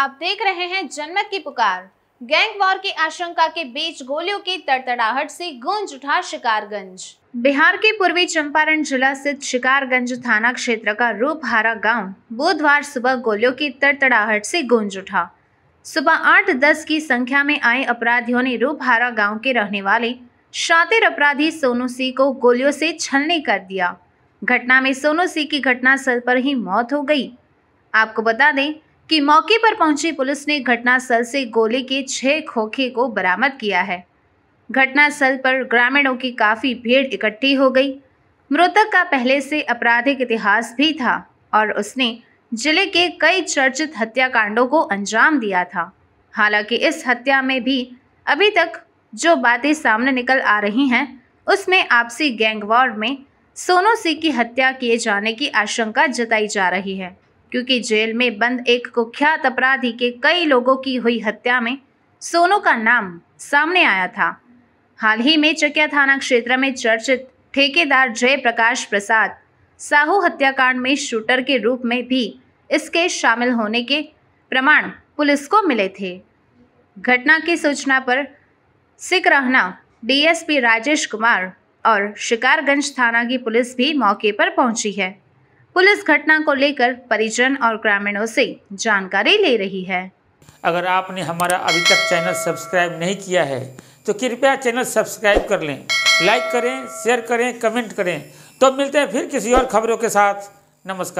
आप देख रहे हैं जनमत की पुकार गैंग वॉर की आशंका के बीच गोलियों की तड़तड़ाहट से गूंज उठा शिकारगंज बिहार के पूर्वी चंपारण जिला स्थित शिकारगंज थाना क्षेत्र का रूपहारा गांव बुधवार सुबह गोलियों की तड़तड़ाहट से गूंज उठा सुबह आठ दस की संख्या में आए अपराधियों ने रूपहारा गांव के रहने वाले शातिर अपराधी सोनू सिंह को गोलियों से छलने कर दिया घटना में सोनू सिंह की घटनास्थल पर ही मौत हो गई आपको बता दें कि मौके पर पहुंची पुलिस ने घटनास्थल से गोले के छह खोखे को बरामद किया है घटनास्थल पर ग्रामीणों की काफ़ी भीड़ इकट्ठी हो गई मृतक का पहले से आपराधिक इतिहास भी था और उसने जिले के कई चर्चित हत्याकांडों को अंजाम दिया था हालांकि इस हत्या में भी अभी तक जो बातें सामने निकल आ रही हैं उसमें आपसी गैंगवार में सोनू सिंह की हत्या किए जाने की आशंका जताई जा रही है क्योंकि जेल में बंद एक कुख्यात अपराधी के कई लोगों की हुई हत्या में सोनू का नाम सामने आया था हाल ही में चकिया थाना क्षेत्र में चर्चित ठेकेदार जयप्रकाश प्रसाद साहू हत्याकांड में शूटर के रूप में भी इसके शामिल होने के प्रमाण पुलिस को मिले थे घटना की सूचना पर सिकरहना डीएसपी राजेश कुमार और शिकारगंज थाना की पुलिस भी मौके पर पहुंची है पुलिस घटना को लेकर परिजन और ग्रामीणों से जानकारी ले रही है अगर आपने हमारा अभी तक चैनल सब्सक्राइब नहीं किया है तो कृपया चैनल सब्सक्राइब कर लें लाइक करें शेयर करें कमेंट करें तो मिलते हैं फिर किसी और खबरों के साथ नमस्कार